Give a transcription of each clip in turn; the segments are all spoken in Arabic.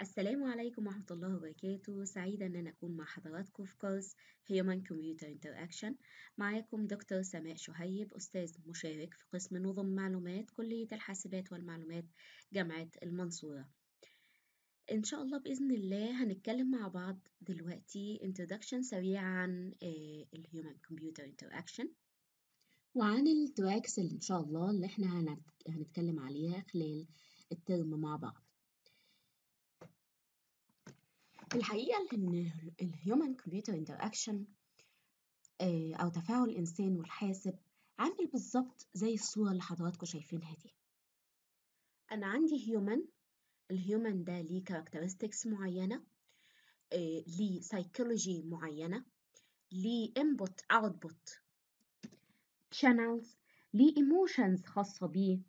السلام عليكم ورحمة الله وبركاته سعيدة أن أنا أكون مع حضراتكم في كورس Human Computer Interaction معاكم دكتور سماء شهيب أستاذ مشارك في قسم نظم معلومات كلية الحاسبات والمعلومات جامعة المنصورة إن شاء الله بإذن الله هنتكلم مع بعض دلوقتي introduction سريع عن آه، الـ Human Computer Interaction وعن التراكس اللي إن شاء الله اللي إحنا هنتكلم عليها خلال الترم مع بعض الحقيقة إن الـ Human Computer Interaction آه، أو تفاعل الإنسان والحاسب عامل بالظبط زي الصورة اللي حضراتكم شايفينها دي أنا عندي Human الهيومن ده ليه characteristics معينة آه، ليه psychology معينة ليه input output channels ليه emotions خاصة بيه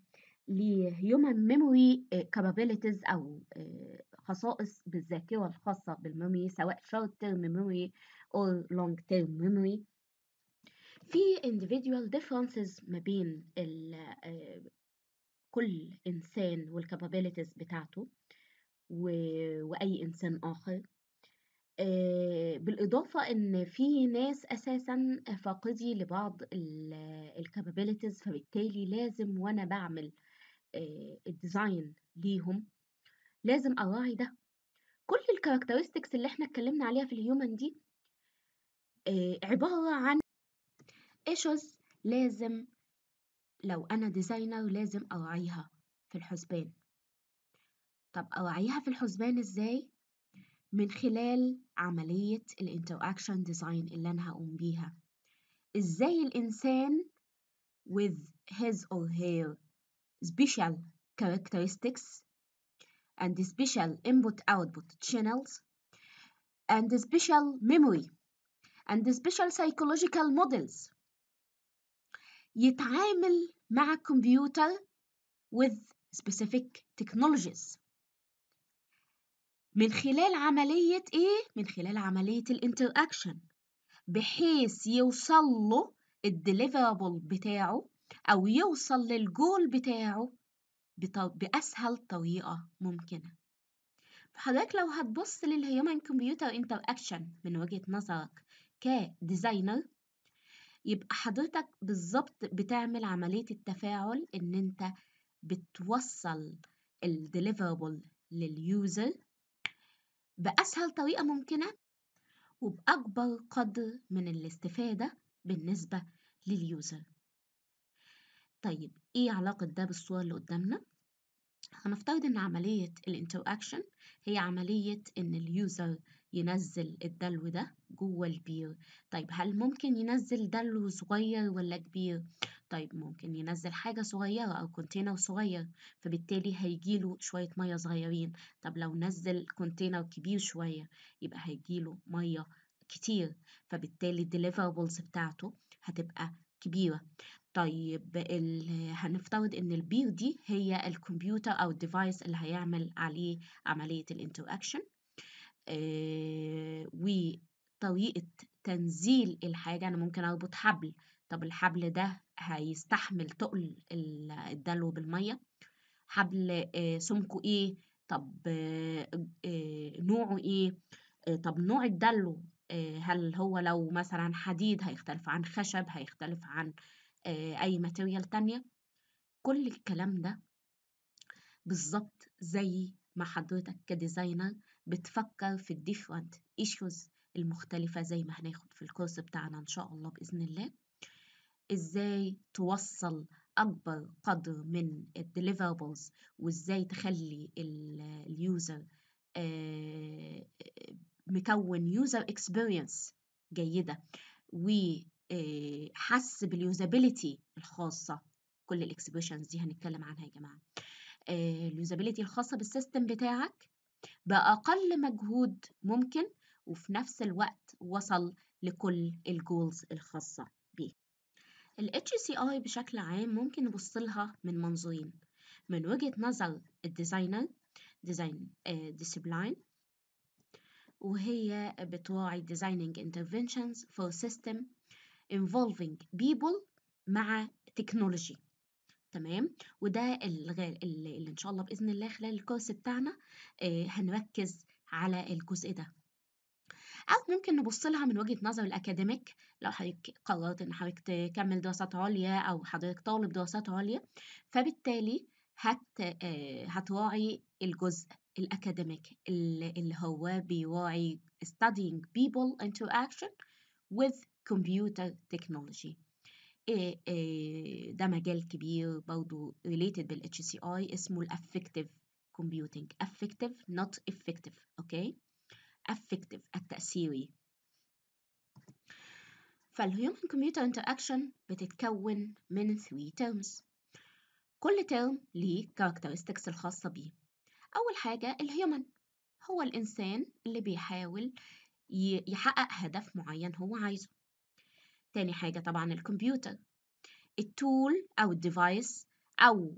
ليه human memory capabilities أو آه، خصائص بالذاكرة الخاصة بالميموري سواء short term memory or long term memory في individual differences ما بين آه، كل إنسان والكابابيلتيز بتاعته و... وأي إنسان آخر آه، بالإضافة إن في ناس أساسا فاقدي لبعض الكابابيلتيز فبالتالي لازم وأنا بعمل آه، الديزاين ليهم لازم أراعي ده كل الكاركترستكس اللي احنا اتكلمنا عليها في الهيومن دي آه، عبارة عن ايشوز لازم لو أنا ديزاينر لازم أراعيها في الحسبان طب أراعيها في الحسبان إزاي؟ من خلال عملية الانتراكشن ديزاين اللي أنا هقوم بيها إزاي الإنسان with his or her special characteristics and special input-output channels and special memory and special psychological models يتعامل مع الكمبيوتر with specific technologies من خلال عملية إيه؟ من خلال عملية الانتراكشن بحيث يوصل له الديليفرابل بتاعه أو يوصل للجول بتاعه بأسهل طريقة ممكنة فحضرتك لو هتبص للهيومن كمبيوتر انتراكشن من وجهة نظرك كديزاينر يبقى حضرتك بالظبط بتعمل عملية التفاعل إن أنت بتوصل الديليفربل لليوزر بأسهل طريقة ممكنة وبأكبر قدر من الاستفادة بالنسبة لليوزر طيب إيه علاقة ده بالصورة اللي قدامنا؟ هنفترض إن عملية اكشن هي عملية إن اليوزر ينزل الدلو ده جوه البير طيب هل ممكن ينزل دلو صغير ولا كبير؟ طيب ممكن ينزل حاجة صغيرة أو كونتينر صغير فبالتالي هيجيله شوية مية صغيرين طب لو نزل كونتينر كبير شوية يبقى هيجيله مية كتير فبالتالي الديليفربلز بتاعته هتبقى كبيرة طيب هنفترض إن البير دي هي الكمبيوتر أو الديفايس اللي هيعمل عليه عملية الانتراكشن اكشن آه، وطريقة تنزيل الحاجة أنا ممكن أربط حبل طب الحبل ده هيستحمل تقل الدلو بالمية حبل آه، سمكه ايه طب آه، نوعه ايه طب نوع الدلو آه، هل هو لو مثلا حديد هيختلف عن خشب هيختلف عن آه، أي ماتيريال تانية كل الكلام ده بالظبط زي ما حضرتك كديزاينر بتفكر في الديفرنت ايشوز المختلفة زي ما هناخد في الكورس بتاعنا إن شاء الله بإذن الله إزاي توصل أكبر قدر من الديليفربلز وإزاي تخلي اليوزر آه، مكون يوزر اكسبيرينس جيده وحس آه، باليوزابيليتي الخاصه كل الاكسبريشنز دي هنتكلم عنها يا جماعه آه، اليوزابيليتي الخاصه بالسيستم بتاعك باقل مجهود ممكن وفي نفس الوقت وصل لكل الجولز الخاصه بيه ال HCI بشكل عام ممكن نبص لها من منظورين من وجهة نظر الديزاينر ديزاين ديسبلاين وهي بتراعي designing interventions for system involving people مع technology تمام وده اللي, اللي ان شاء الله باذن الله خلال الكورس بتاعنا آه، هنركز على الجزء ده او ممكن نبص لها من وجهه نظر الاكاديميك لو حضرتك قررت ان حضرتك تكمل دراسات عليا او حضرتك طالب دراسات عليا فبالتالي هت آه، هتراعي الجزء الأكاديميك اللي هو بيوعي studying people interaction with computer technology ده مجال كبير برضو related بال HCI اسمه ال Affective Computing Affective not effective أوكي okay? Affective التأثيري human computer interaction بتتكون من 3 terms كل term ليه characteristics الخاصة بيه أول حاجة الهيومن هو الإنسان اللي بيحاول يحقق هدف معين هو عايزه تاني حاجة طبعا الكمبيوتر التول أو الديفايس أو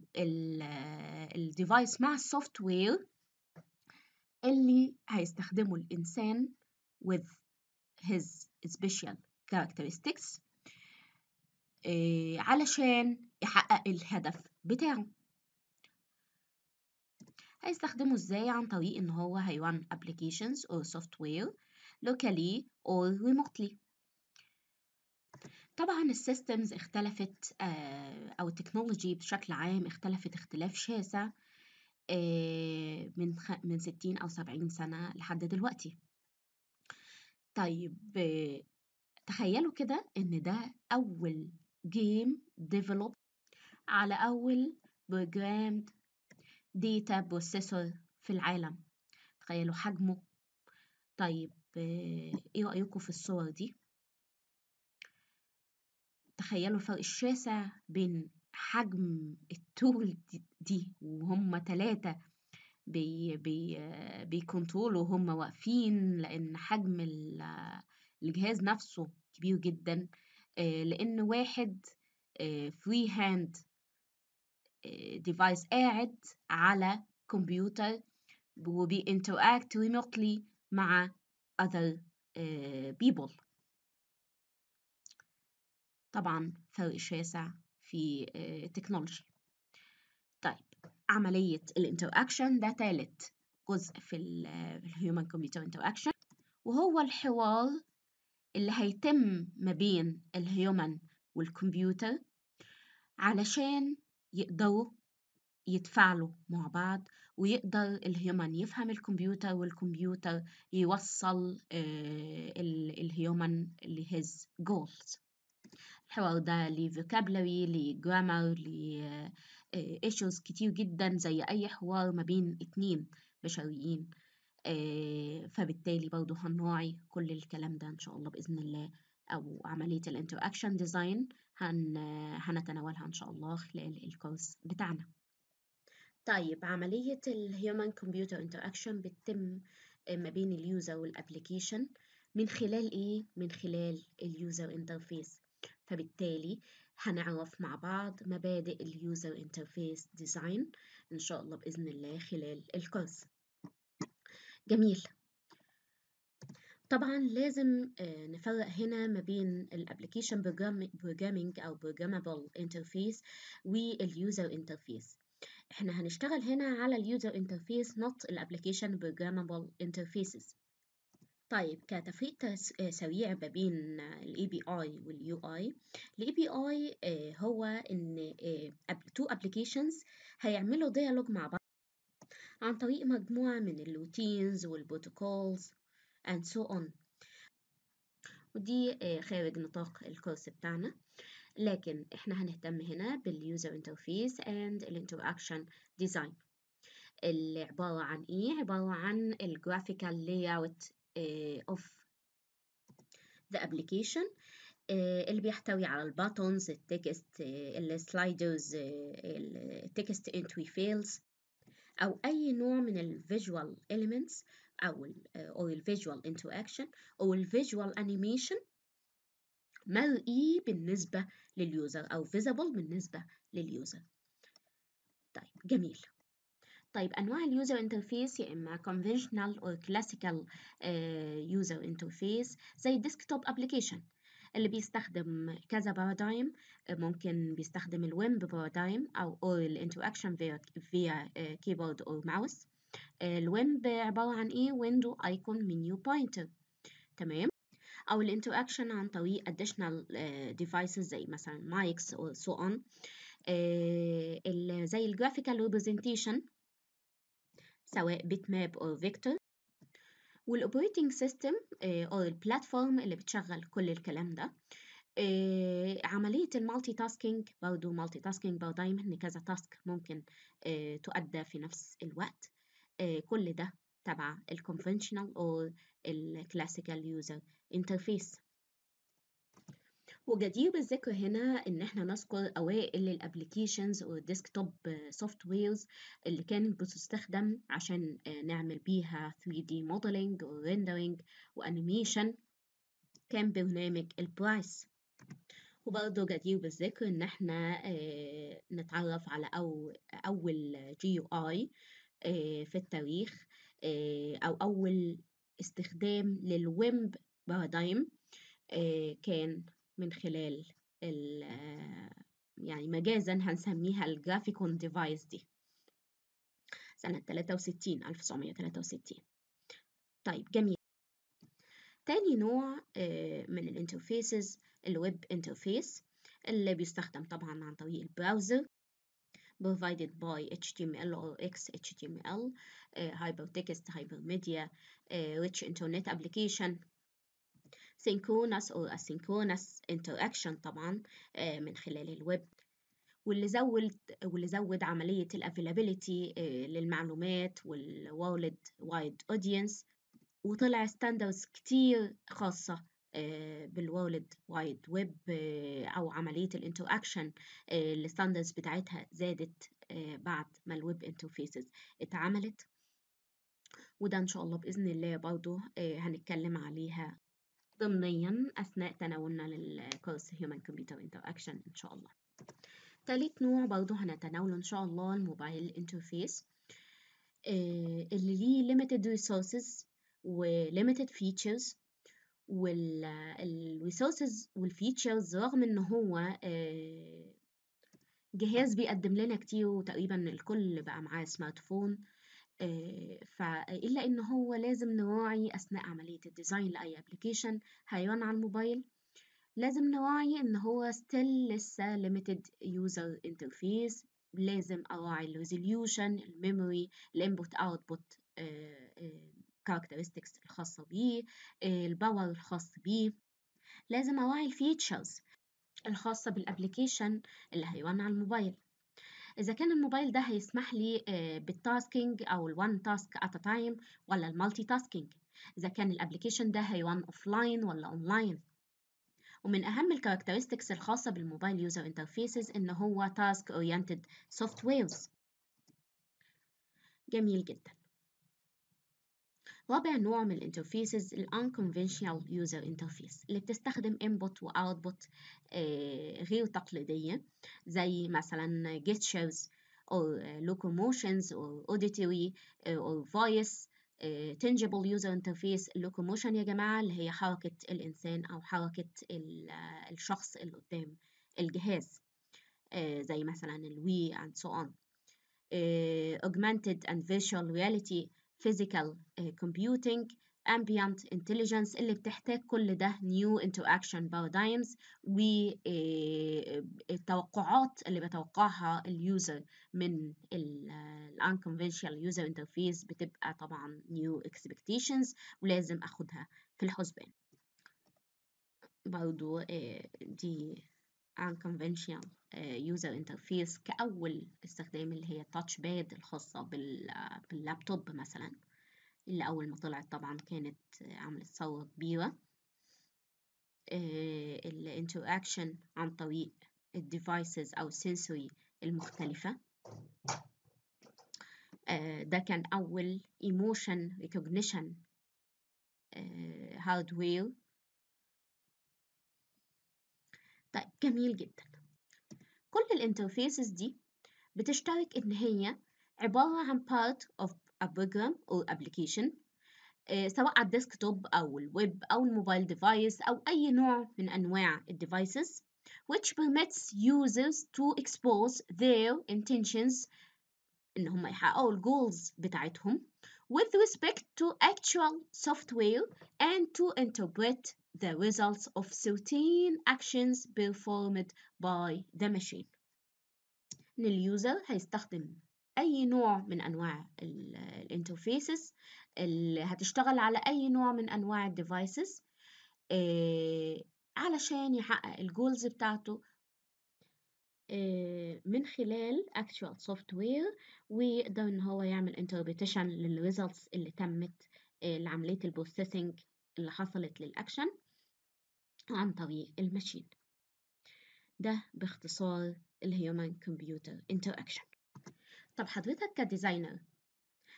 الديفايس مع السوفت وير اللي هيستخدمه الإنسان with his special characteristics آه، علشان يحقق الهدف بتاعه هيستخدمه ازاي عن طريق ان هو هيرن applications or software locally or remotely طبعا السيستمز اختلفت آه، او التكنولوجي بشكل عام اختلفت اختلاف شاسع آه، من من 60 او 70 سنه لحد دلوقتي طيب آه، تخيلوا كده ان ده اول جيم ديفلوب على اول بروجرامد ديتا بروسيسور في العالم تخيلوا حجمه طيب آه، ايه رأيكم في الصور دي تخيلوا الفرق الشاسع بين حجم التول دي وهم تلاتة بي بي آه، بيكنترولوا واقفين لأن حجم آه، الجهاز نفسه كبير جدا لأن واحد فري هاند ديفايس قاعد على كمبيوتر وبي interact remotely مع other آه، people طبعا فرق شاسع في التكنولوجي آه، طيب عملية الانتراكشن ده ثالث جزء في الهيومن كمبيوتر انتراكشن وهو الحوار اللي هيتم ما بين الهيومن والكمبيوتر علشان يقدروا يتفاعلوا مع بعض ويقدر الهيومن يفهم الكمبيوتر والكمبيوتر يوصل آه، الهيومن لهز جولز الحوار ده ليه فوكابلري ليه جرامر ليه issues كتير جدا زي أي حوار ما بين اتنين بشريين آه، فبالتالي برضه هنراعي كل الكلام ده إن شاء الله بإذن الله أو عملية اكشن ديزاين هن هنتناولها إن شاء الله خلال الكورس بتاعنا طيب عملية الهيومن كمبيوتر انتراكشن بتتم آه، ما بين اليوزر Application من خلال ايه؟ من خلال اليوزر انترفيس فبالتالي هنعرف مع بعض مبادئ اليوزر انترفيس ديزاين ان شاء الله باذن الله خلال الكورس جميل طبعا لازم آه، نفرق هنا ما بين الابلكيشن بروجرامينج او بروجرامبل انترفيس واليوزر انترفيس احنا هنشتغل هنا على اليوزر انترفيس نوت الابلكيشن بروجرامبل انترفيسز طيب كتفريق آه، سريع ما بين الاي بي اي واليو اي الاي بي اي آه، هو إن تو ابلكيشنز هيعملوا ديالوج مع بعض عن طريق مجموعة من الروتينز والبروتوكولز and so on ودي آه، خارج نطاق الكورس بتاعنا لكن احنا هنهتم هنا باليوزر انترفيس اند الانتراكشن ديزاين اللي عبارة عن ايه؟ عبارة عن الجرافيكال لاي اوت اوف ذا ابلكيشن اللي بيحتوي على الباتونز التكست السلايدرز التكست انتري فيلز او اي نوع من الفيجوال elements أو ال أو Visual interaction أو Visual animation مرئي بالنسبة لليوزر أو visible بالنسبة لليوزر طيب جميل طيب أنواع اليوزر انترفيس يا إما conventional or classical user interface زي desktop application اللي بيستخدم كذا paradigm ممكن بيستخدم web paradigm أو or الانتراكشن via, via keyboard or mouse الويب عبارة عن إيه ويندو ايكون منيو بوينتر تمام أو الانتراكشن عن طريق اديشنال آه، ديفايسز زي مثلا مايكس آه، آه، او سو اون زي الجرافيكال ريبريزنتيشن سواء بيت ماب أو فيكتور والأوبريتنج سيستم أو البلاتفورم اللي بتشغل كل الكلام ده آه عملية المالتي تاسكينج برضو مالتي تاسكينج برضو دايما إن كذا تاسك ممكن آه تؤدى في نفس الوقت آه، كل ده تبع conventional or classical user interface وجدير بالذكر هنا ان احنا نذكر اوائل applications والديسكتوب desktop softwares اللي كانت بتستخدم عشان آه، نعمل بيها 3D modeling rendering و animation كان برنامج price وبرضه جدير بالذكر ان احنا آه، نتعرف على اول GUI آه، في التاريخ آه، أو أول استخدام للويمب بارادايم آه، كان من خلال يعني مجازا هنسميها الجرافيكون ديفايس دي سنة 63 1963 طيب جميل تاني نوع من الانترفيسز الويب انترفيس اللي بيستخدم طبعا عن طريق البراوزر provided by HTML or XHTML, uh, hypertext, hypermedia, uh, rich internet application, synchronous or asynchronous interaction طبعا uh, من خلال الويب واللي زود واللي زود عملية الافيلابيليتي للمعلومات والورلد وايد اودينس وطلع ستاندرز كتير خاصة آه، بالوورلد وايد آه، ويب أو عملية اكشن آه، الستاندرز بتاعتها زادت بعد ما الويب انترفيسز اتعملت وده إن شاء الله بإذن الله برضو هنتكلم عليها ضمنيا أثناء تناولنا للكورس Human Computer Interaction إن شاء الله تالت نوع برضو هنتناوله إن شاء الله الموبايل انترفيس اللي ليه limited resources و limited features والريسورسز والفيتشرز رغم ان هو آه، جهاز بيقدم لنا كتير وتقريبا الكل بقى معاه سمارت فون فإلا إن هو لازم نراعي أثناء عملية الديزاين لأي أبليكيشن هيرن على الموبايل لازم نراعي إن هو ستيل لسه ليميتد يوزر انترفيس لازم أراعي الريزوليوشن الميموري الانبوت اوتبوت characteristics الخاصة بيه آه، الباور الخاص بيه لازم أراعي الفيتشرز الخاصة بالابليكيشن اللي هيرن على الموبايل إذا كان الموبايل ده هيسمح لي آه، بالتاسكينج أو الوان تاسك a تايم ولا المالتي تاسكينج إذا كان الابليكيشن ده هيرن لاين ولا أونلاين ومن أهم الكاركترستكس الخاصة بالموبايل يوزر انترفيسز إن هو تاسك أورينتد سوفت ويرز جميل جداً رابع نوع من الانترفيسز unconventional user interface اللي بتستخدم input و output غير تقليدية زي مثلا gestures or locomotions or auditory or voice tangible user interface locomotion يا جماعة اللي هي حركة الإنسان أو حركة الشخص اللي قدام الجهاز زي مثلا الوي and so on augmented and virtual reality physical computing ambient intelligence اللي بتحتاج كل ده new interaction paradigms والتوقعات اللي بتوقعها اليوزر من ال unconventional user interface بتبقى طبعا new expectations ولازم اخدها في الحسبان برضو دي unconventional يوزر uh, انترفيس كأول استخدام اللي هي التاتش باد الخاصة باللابتوب آه، مثلا اللي أول ما طلعت طبعا كانت عملت ثورة كبيرة آه، interaction عن طريق الديفايسز أو السنسوري المختلفة آه، ده كان أول ايموشن ريكوجنيشن هاردوير طيب جميل جدا كل الانترفيسز دي بتشترك إن هي عبارة عن part of a program or application سواء على الديسك توب أو الويب أو الموبايل ديفايس أو أي نوع من أنواع الديفايسز which permits users to expose their intentions إن هم يحققوا الجولز بتاعتهم with respect to actual software and to interpret the results of certain actions performed by the machine ان اليوزر هيستخدم اي نوع من انواع الانترفيسز هتشتغل على اي نوع من انواع الديفايسز إيه علشان يحقق الجولز بتاعته آه، من خلال actual software ويقدر ان هو يعمل interpretation للresults اللي تمت آه، لعملية البروسيسنج اللي حصلت للأكشن عن طريق المشين ده باختصار الهيومن كمبيوتر انتراكشن طب حضرتك كديزاينر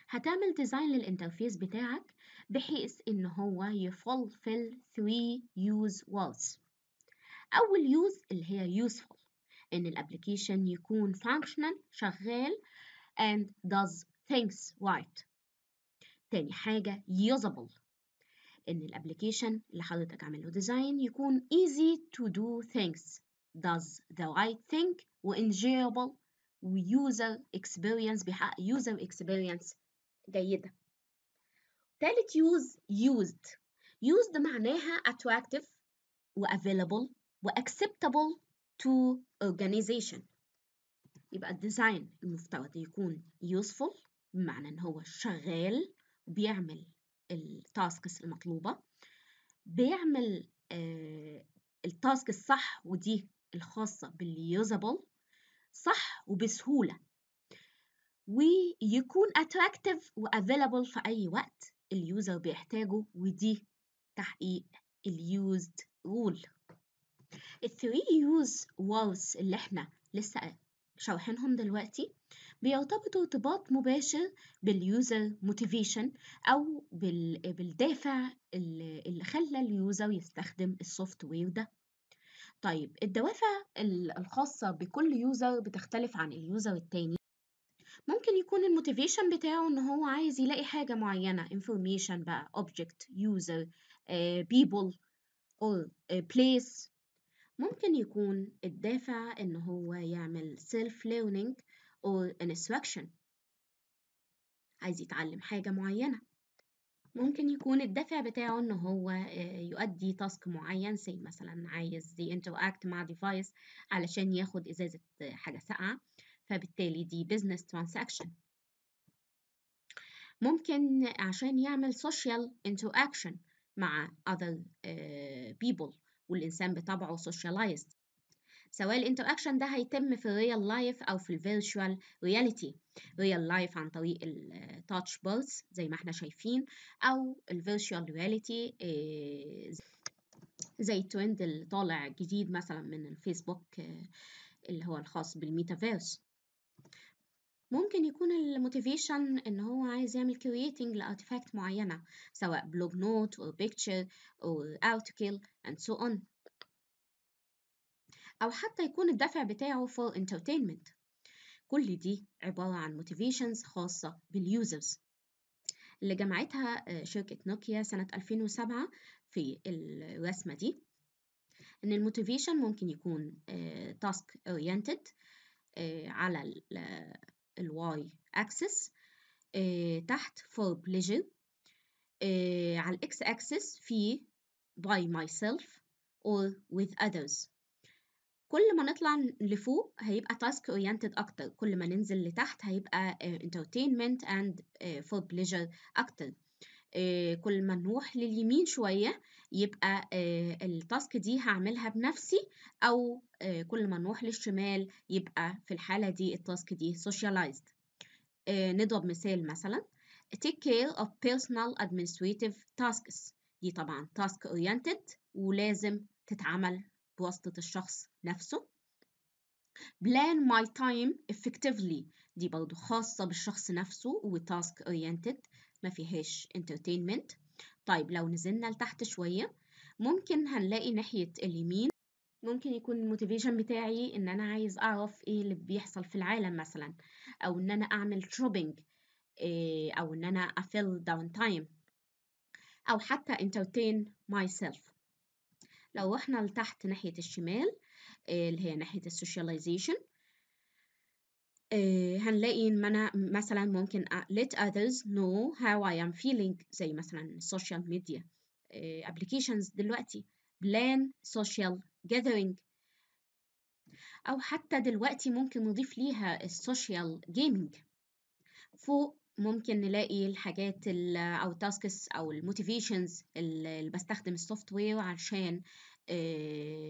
هتعمل ديزاين للانترفيس بتاعك بحيث ان هو يفلفل 3 use words اول use اللي هي useful ان الابليكيشن يكون functional شغال and does things right تاني حاجة usable ان الابلكيشن اللي حضرتك عامله له ديزاين يكون easy to do things does the right thing و enjoyable و user experience بيحقق user experience جيدة تالت use used used معناها attractive و available و acceptable to organization يبقى الديزاين المفترض يكون useful بمعنى ان هو شغال بيعمل التاسكس المطلوبة بيعمل آه، التاسك الصح ودي الخاصة باليوزابل صح وبسهولة ويكون اتراكتف وافيلابل في اي وقت اليوزر بيحتاجه ودي تحقيق اليوزد رول الثري يوز ووردز اللي احنا لسه شارحينهم دلوقتي آه بيرتبط ارتباط مباشر باليوزر موتيفيشن أو بالدافع اللي خلى اليوزر يستخدم السوفت وير ده طيب الدوافع الخاصة بكل يوزر بتختلف عن اليوزر التاني ممكن يكون الموتيفيشن بتاعه ان هو عايز يلاقي حاجة معينة information بقى object user آه، people or آه، place ممكن يكون الدافع ان هو يعمل self learning or an instruction عايز يتعلم حاجة معينة ممكن يكون الدافع بتاعه ان هو آه، يؤدي تاسك معين زي مثلا عايز interact مع ديفايس علشان ياخد ازازة آه، حاجة ساقعة فبالتالي دي بزنس ترانزاكشن ممكن عشان يعمل social interaction مع other آه، people والإنسان بطبعه socialized سواء الانتراكشن ده هيتم في الريال لايف او في الفيرتشوال رياليتي ريال لايف عن طريق التاتش بارز زي ما احنا شايفين او الفيرتشوال رياليتي آه، زي الترند اللي طالع جديد مثلا من الفيسبوك آه، اللي هو الخاص بالميتافيرس ممكن يكون الموتيفيشن ان هو عايز يعمل كرييتنج لارتيفاكت معينه سواء بلوج نوت او بيكتشر او ارتكل اند سو اون أو حتى يكون الدافع بتاعه for entertainment كل دي عبارة عن motivations خاصة باليوزرز اللي جمعتها آه، شركة نوكيا سنة 2007 في الرسمة دي إن الموتيفيشن ممكن يكون تاسك آه، أورينتد آه، على الواي أكسس تحت for pleasure على الإكس أكسس في by myself or with others كل ما نطلع لفوق هيبقى تاسك اورينتد اكتر كل ما ننزل لتحت هيبقى انترتينمنت اند فور بليجر اكتر آه، كل ما نروح لليمين شوية يبقى آه، التاسك دي هعملها بنفسي أو آه، كل ما نروح للشمال يبقى في الحالة دي التاسك دي socialized نضرب مثال مثلا take care of personal administrative tasks دي طبعا task oriented ولازم تتعمل بواسطة الشخص نفسه plan my time effectively دي برضو خاصة بالشخص نفسه وتاسك oriented ما فيهاش entertainment طيب لو نزلنا لتحت شوية ممكن هنلاقي ناحية اليمين ممكن يكون الموتيفيشن بتاعي ان انا عايز اعرف ايه اللي بيحصل في العالم مثلا او ان انا اعمل shopping آه، او ان انا افيل داون تايم او حتى entertain myself لو احنا لتحت ناحية الشمال آه، اللي هي ناحية السوشياليزيشن آه، هنلاقي ان انا مثلا ممكن let others know how I am feeling زي مثلا social media آه، applications دلوقتي plan social gathering او حتى دلوقتي ممكن نضيف ليها السوشيال جيمنج فوق ممكن نلاقي الحاجات ال او التاسكس او الموتيفيشنز اللي بستخدم السوفت وير عشان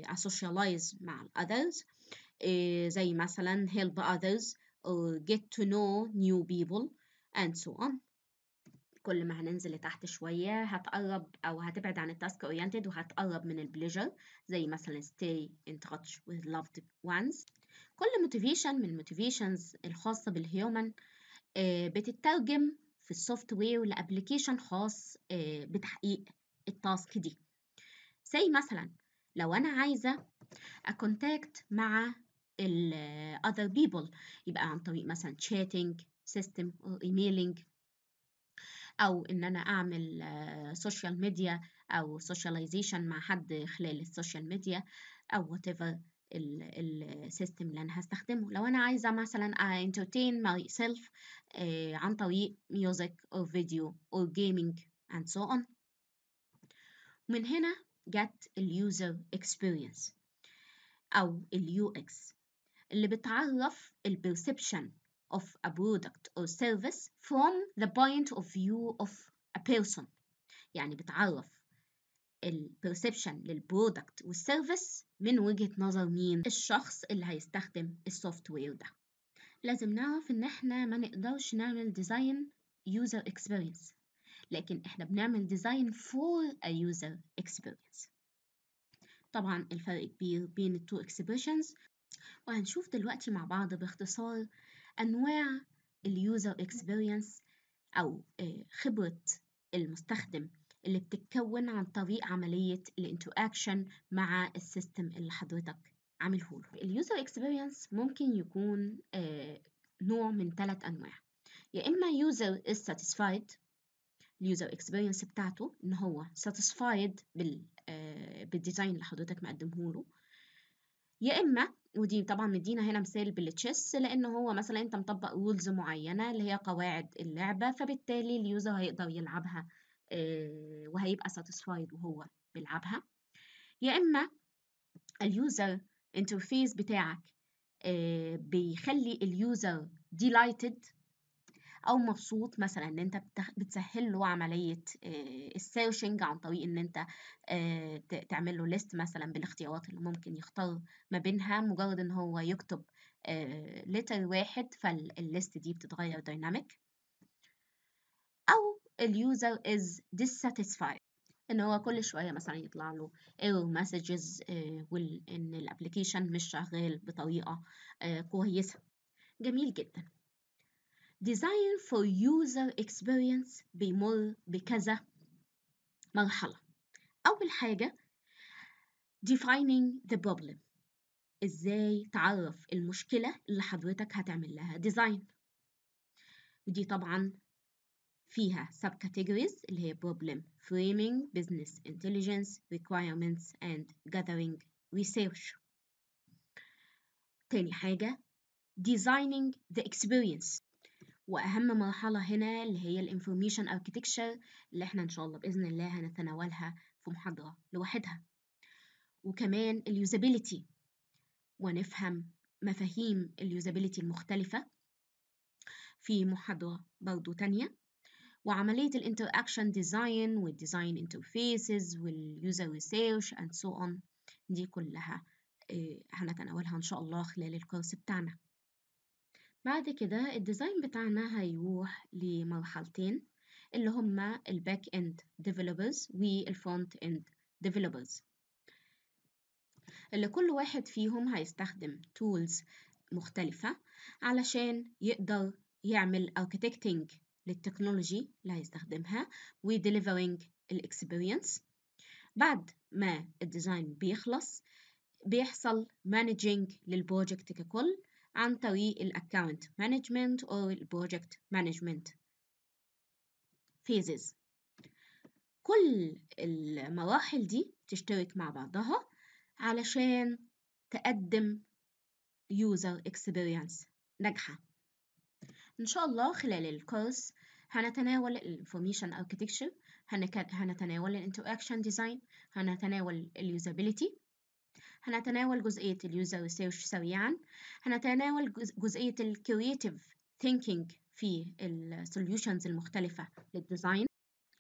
اسوشيالايز آه، مع الاذرز آه، زي مثلا help others or آه، get to know new people and so on كل ما هننزل لتحت شوية هتقرب أو هتبعد عن التاسك أورينتد وهتقرب من البليجر زي مثلا stay in touch with loved ones كل motivation من motivations الخاصة بالهيومن آه، بتترجم في السوفت وير لابلكيشن خاص آه، بتحقيق التاسك دي زي مثلا لو انا عايزه اكونتاكت مع الاذر بيبل يبقى عن طريق مثلا chatting سيستم or او ان انا اعمل سوشيال آه، ميديا او سوشياليزيشن مع حد خلال السوشيال ميديا او whatever السيستم اللي انا هستخدمه لو انا عايزه مثلا entertain myself سيلف آه، عن طريق ميوزك او فيديو او جيمنج اند سو اون من هنا جت اليوزر experience او اليو اكس اللي بتعرف البرسبشن of a product or service from the point of view of a person يعني بتعرف البرسبشن للبرودكت والسيرفيس من وجهة نظر مين؟ الشخص اللي هيستخدم السوفت وير ده لازم نعرف إن إحنا ما نقدرش نعمل ديزاين يوزر اكسبيرينس لكن إحنا بنعمل ديزاين فور a user experience طبعا الفرق كبير بين التو اكسبريشنز وهنشوف دلوقتي مع بعض باختصار أنواع اليوزر اكسبيرينس أو آه، خبرة المستخدم اللي بتتكون عن طريق عملية الانتراكشن مع السيستم اللي حضرتك عامله له اليوزر اكسبيرينس ممكن يكون آه، نوع من ثلاث انواع يا اما يوزر از ساتيسفايد اليوزر اكسبيرينس بتاعته ان هو ساتيسفايد بال آه، بالديزاين اللي حضرتك مقدمه له يا اما ودي طبعا مدينا هنا مثال بالتشيس لان هو مثلا انت مطبق رولز معينه اللي هي قواعد اللعبه فبالتالي اليوزر هيقدر يلعبها آه، وهيبقى ساتيسفايد وهو بيلعبها يا اما اليوزر انترفيس بتاعك آه، بيخلي اليوزر ديلايتد او مبسوط مثلا ان انت بتسهل له عمليه السيرشنج آه، عن طريق ان انت تعمل له ليست مثلا بالاختيارات اللي ممكن يختار ما بينها مجرد ان هو يكتب لتر واحد فالليست دي بتتغير دايناميك او اليوزر از dissatisfied ان هو كل شويه مثلا يطلع له error messages وان الابلكيشن مش شغال بطريقه آه، كويسه جميل جدا design for user experience بيمر بكذا مرحله اول حاجه defining the problem ازاي تعرف المشكله اللي حضرتك هتعمل لها design ودي طبعا فيها سب كاتيجوريز اللي هي problem framing business intelligence requirements and gathering research تاني حاجة designing the experience وأهم مرحلة هنا اللي هي information architecture اللي احنا إن شاء الله بإذن الله هنتناولها في محاضرة لوحدها وكمان usability ونفهم مفاهيم usability المختلفة في محاضرة برضو تانية وعملية والـ ديزاين والديزاين والـ واليوزر ريسيرش اند سو اون دي كلها آه، هنتناولها ان شاء الله خلال الكورس بتاعنا بعد كده الديزاين بتاعنا هيروح لمرحلتين اللي هما الباك اند ديفلوبرز والفرونت اند ديفلوبرز اللي كل واحد فيهم هيستخدم تولز مختلفة علشان يقدر يعمل architecting للتكنولوجي اللي هيستخدمها وديليفرينج الاكسبيرينس بعد ما الديزاين بيخلص بيحصل مانجينج للبروجكت ككل عن طريق الاكونت مانجمنت او البروجكت مانجمنت فيزز كل المراحل دي تشترك مع بعضها علشان تقدم يوزر اكسبيرينس ناجحه إن شاء الله خلال الكورس هنتناول الانفورميشن Information Architecture هنتناول ال Interaction Design هنتناول اليوزابيليتي Usability هنتناول جزئية اليوزر User Research سريعا هنتناول جزئية الكرييتيف Creative Thinking في السوليوشنز Solutions المختلفة للديزاين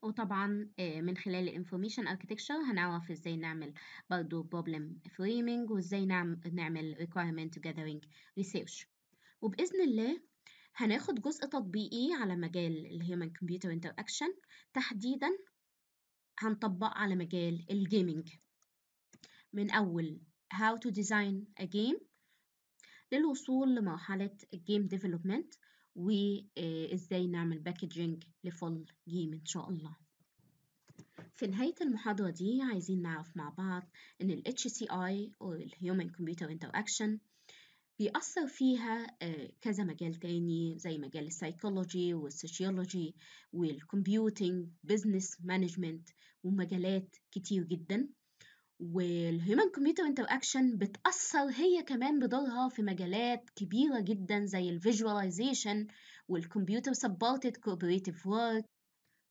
وطبعا آه، من خلال الانفورميشن اركتكتشر هنعرف ازاي نعمل برضو بروبلم فريمينج وازاي نعم-، نعمل requirement gathering research وبإذن الله هناخد جزء تطبيقي على مجال الهيومن كمبيوتر انتر اكشن تحديدا هنطبق على مجال الجيمنج من أول how to design a game للوصول لمرحلة الجيم ديفلوبمنت وإزاي نعمل باكجينج لفول جيم إن شاء الله في نهاية المحاضرة دي عايزين نعرف مع بعض إن ال HCI أو ال Human Computer Interaction بيأثر فيها آه، كذا مجال تاني زي مجال السايكولوجي والسوشيولوجي والكمبيوتينج بزنس مانجمنت ومجالات كتير جدا والهيومن كمبيوتر انتراكشن بتأثر هي كمان بدورها في مجالات كبيرة جدا زي الفيجواليزيشن والكمبيوتر سبورتد كوبريتيف ورك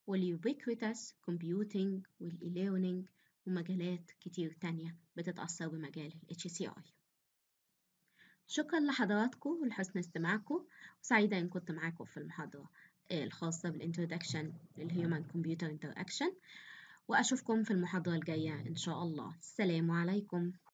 والريكويتس كومبيوتينج والإيليرنينج ومجالات كتير تانية بتتأثر بمجال ال HCI شكرا لحضراتكم ولحسن استماعكم وسعيدة إن كنت معاكم في المحاضرة الخاصة بالانترودكشن للهيومن كمبيوتر انتراكشن وأشوفكم في المحاضرة الجاية إن شاء الله السلام عليكم